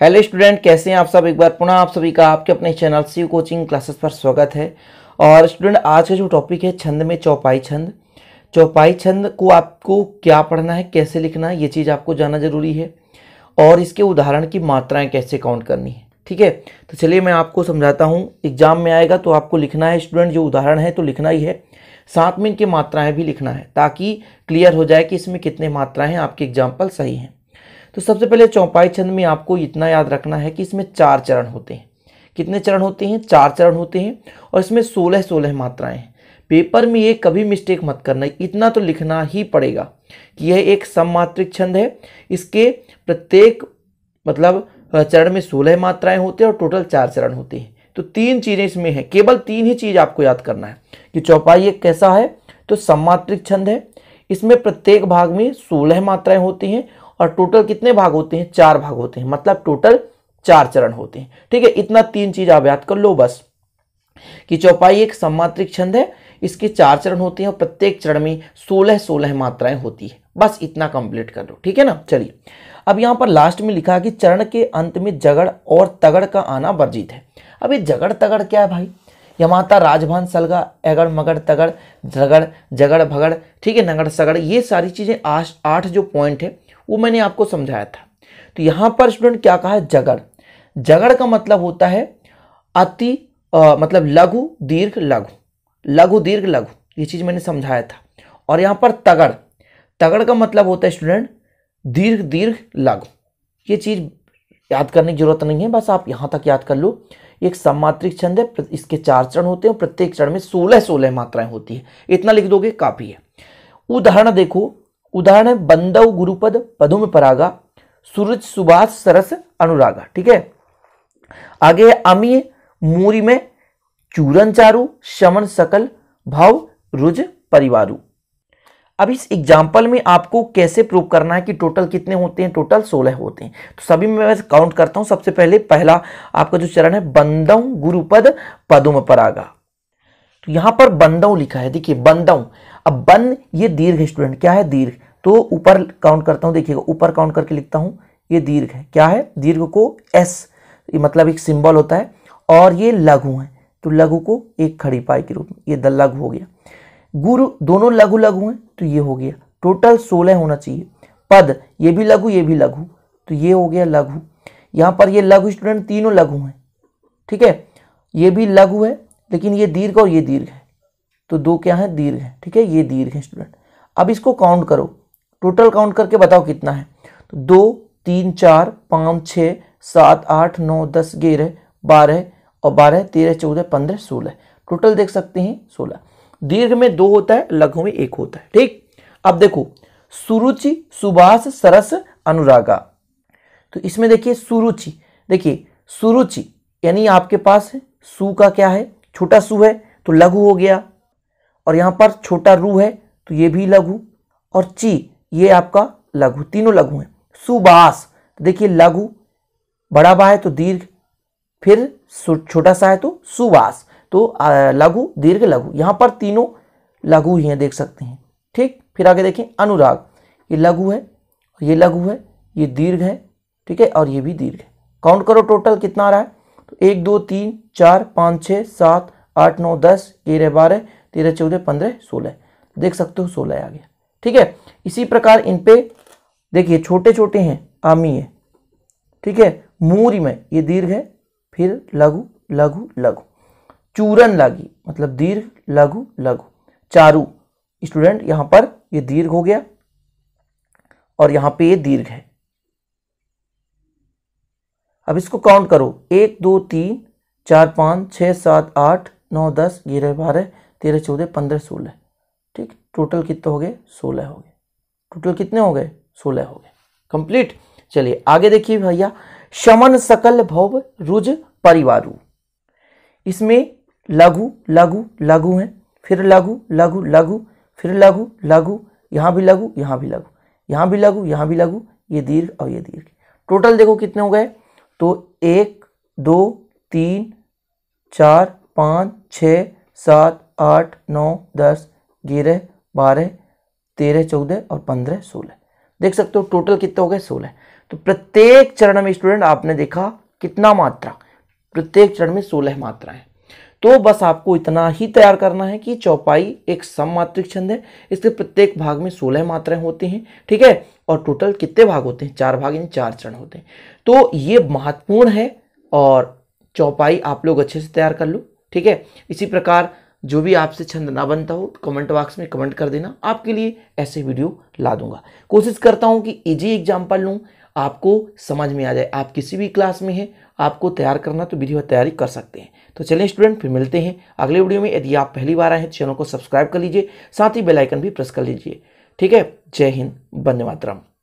hello student कैसे हैं आप सब एक बार पुनः आप सभी का आपके अपने चैनल सी कोचिंग क्लासेस पर स्वागत है और स्टूडेंट आज का जो टॉपिक है छंद में चौपाई छंद चौपाई छंद को आपको क्या पढ़ना है कैसे लिखना है ये चीज़ आपको जानना जरूरी है और इसके उदाहरण की मात्राएं कैसे काउंट करनी है ठीक है तो चलिए मैं आपको समझाता हूँ एग्जाम में आएगा तो आपको लिखना है स्टूडेंट जो उदाहरण है तो लिखना ही है साथ में इनकी मात्राएँ भी लिखना है ताकि क्लियर हो जाए कि इसमें कितने मात्राएँ आपके एग्जाम्पल सही हैं तो सबसे पहले चौपाई छंद में आपको इतना याद रखना है कि इसमें चार चरण होते हैं कितने चरण होते हैं चार चरण होते हैं और इसमें सोलह सोलह मात्राएं हैं पेपर में ये कभी मिस्टेक मत करना इतना तो लिखना ही पड़ेगा कि यह एक सममात्रिक छंद है इसके प्रत्येक मतलब चरण में सोलह मात्राएं होते हैं और टोटल चार चरण होते हैं तो तीन चीज़ें इसमें हैं केवल तीन ही चीज़ आपको याद करना है कि चौपाई एक कैसा है तो सममात्रिक छंद है इसमें प्रत्येक भाग में सोलह मात्राएं होती हैं और टोटल कितने भाग होते हैं चार भाग होते हैं मतलब टोटल चार चरण होते हैं ठीक है इतना तीन चीज आप याद कर लो बस कि चौपाई एक सम्मात्रिक छंद है इसके चार चरण होते हैं और प्रत्येक चरण में सोलह सोलह मात्राएं होती है बस इतना कंप्लीट कर लो ठीक है ना चलिए अब यहाँ पर लास्ट में लिखा कि चरण के अंत में जगड़ और तगड़ का आना वर्जित है अब ये जगड़ तगड़ क्या है भाई यमाता राजभान सलगा एगड़ मगड़ तगड़ झगड़ जगड़ भगड़ ठीक है नगड़ सगड़ ये सारी चीज़ें आठ जो पॉइंट है वो मैंने आपको समझाया था तो यहां पर स्टूडेंट क्या कहा है जगड़ जगड़ का मतलब होता है अति मतलब लघु दीर्घ लघु लघु दीर्घ लघु ये चीज़ मैंने समझाया था और यहां पर तगड़ तगड़ का मतलब होता है स्टूडेंट दीर्घ दीर्घ लघु ये चीज़ याद करने की जरूरत नहीं है बस आप यहां तक याद कर लो एक सम्मात्रिक छंद है इसके चार चरण होते हैं प्रत्येक चरण में सोलह सोलह मात्राएं होती है इतना लिख दोगे काफ़ी है उदाहरण देखो उदाहरण है बंदव गुरुपद में परागा सूरज सुभाष सरस अनुरागा ठीक है आगे अमीय मूरी में चूरन चारु शमन सकल भाव रुज परिवारू अब इस एग्जाम्पल में आपको कैसे प्रूव करना है कि टोटल कितने होते हैं टोटल सोलह होते हैं तो सभी में मैं काउंट करता हूं सबसे पहले पहला आपका जो चरण है बंदव गुरुपद में परागा तो यहां पर बंदव लिखा है देखिए बंदव अब बन ये दीर्घ स्टूडेंट क्या है दीर्घ तो ऊपर काउंट करता हूँ देखिएगा ऊपर काउंट करके लिखता हूँ ये दीर्घ है क्या है दीर्घ को एस ये मतलब एक सिंबल होता है और ये लघु है तो लघु को एक खड़ी पाई के रूप में ये दल लघु हो गया गुरु दोनों लघु लघु हैं तो ये हो गया टोटल सोलह होना चाहिए पद ये भी लघु ये भी लघु तो ये हो गया लघु यहाँ पर ये लघु स्टूडेंट तीनों लघु हैं ठीक है ये भी लघु है लेकिन ये दीर्घ और ये दीर्घ है तो दो क्या है दीर्घ है ठीक है ये दीर्घ है स्टूडेंट अब इसको काउंट करो टोटल काउंट करके बताओ कितना है तो दो तीन चार पाँच छः सात आठ नौ दस ग्यारह बारह और बारह तेरह चौदह पंद्रह सोलह टोटल देख सकते हैं सोलह दीर्घ में दो होता है लघु में एक होता है ठीक अब देखो सुरुचि सुभाष सरस अनुरागा तो इसमें देखिए सुरुचि देखिए सुरुचि यानी आपके पास सु का क्या है छोटा सु है तो लघु हो गया और यहाँ पर छोटा रू है तो ये भी लघु और ची ये आपका लघु तीनों लघु हैं सुबास तो देखिए लघु बड़ा बा है तो दीर्घ फिर छोटा सा है तो सुबास तो लघु दीर्घ लघु यहाँ पर तीनों लघु ही हैं देख सकते हैं ठीक फिर आगे देखें अनुराग ये लघु है ये लघु है ये दीर्घ है ठीक है और ये भी दीर्घ है काउंट करो टोटल कितना आ रहा है तो एक दो तीन चार पाँच छः सात आठ नौ दस ग्यारह बारह तेरह चौदह पंद्रह सोलह देख सकते हो सोलह आ गया ठीक है इसी प्रकार इन पे देखिए छोटे छोटे हैं आमी है ठीक है मूर में ये दीर्घ है फिर लघु लघु लघु चूरन लागी मतलब दीर्घ लघु लघु चारू स्टूडेंट यहां पर ये दीर्घ हो गया और यहां पे ये दीर्घ है अब इसको काउंट करो एक दो तीन चार पाँच छह सात आठ नौ दस ग्यारह बारह तेरह चौदह पंद्रह सोलह ठीक टोटल कितने हो गए सोलह हो गए टोटल कितने हो गए सोलह हो गए कंप्लीट चलिए आगे देखिए भैया शमन सकल भव रुज परिवार इसमें लघु लघु लघु है फिर लघु लघु लघु फिर लघु लघु यहाँ भी लघु यहाँ भी लघु यहाँ भी लघु यहाँ भी लघु ये दीर्घ और ये दीर्घ टोटल देखो कितने हो गए तो एक दो तीन चार पाँच छ सात आठ नौ दस ग्यारह बारह तेरह चौदह और पंद्रह सोलह देख सकते हो टोटल कितने हो गए सोलह तो प्रत्येक चरण में स्टूडेंट आपने देखा कितना मात्रा प्रत्येक चरण में सोलह मात्रा है तो बस आपको इतना ही तैयार करना है कि चौपाई एक सममात्रिक छंद है इसके प्रत्येक भाग में सोलह मात्राएं होती हैं ठीक है और टोटल कितने भाग होते हैं चार भाग यानी चार चरण होते हैं तो ये महत्वपूर्ण है और चौपाई आप लोग अच्छे से तैयार कर लो ठीक है इसी प्रकार जो भी आपसे छंद ना बनता हो कमेंट बॉक्स में कमेंट कर देना आपके लिए ऐसे वीडियो ला दूंगा कोशिश करता हूँ कि इजी एग्जाम्पल लूँ आपको समझ में आ जाए आप किसी भी क्लास में हैं आपको तैयार करना तो विधि तैयारी कर सकते हैं तो चलिए स्टूडेंट फिर मिलते हैं अगले वीडियो में यदि आप पहली बार आए हैं चैनल को सब्सक्राइब कर लीजिए साथ ही बेलाइकन भी प्रेस कर लीजिए ठीक है जय हिंद वंदे मातरम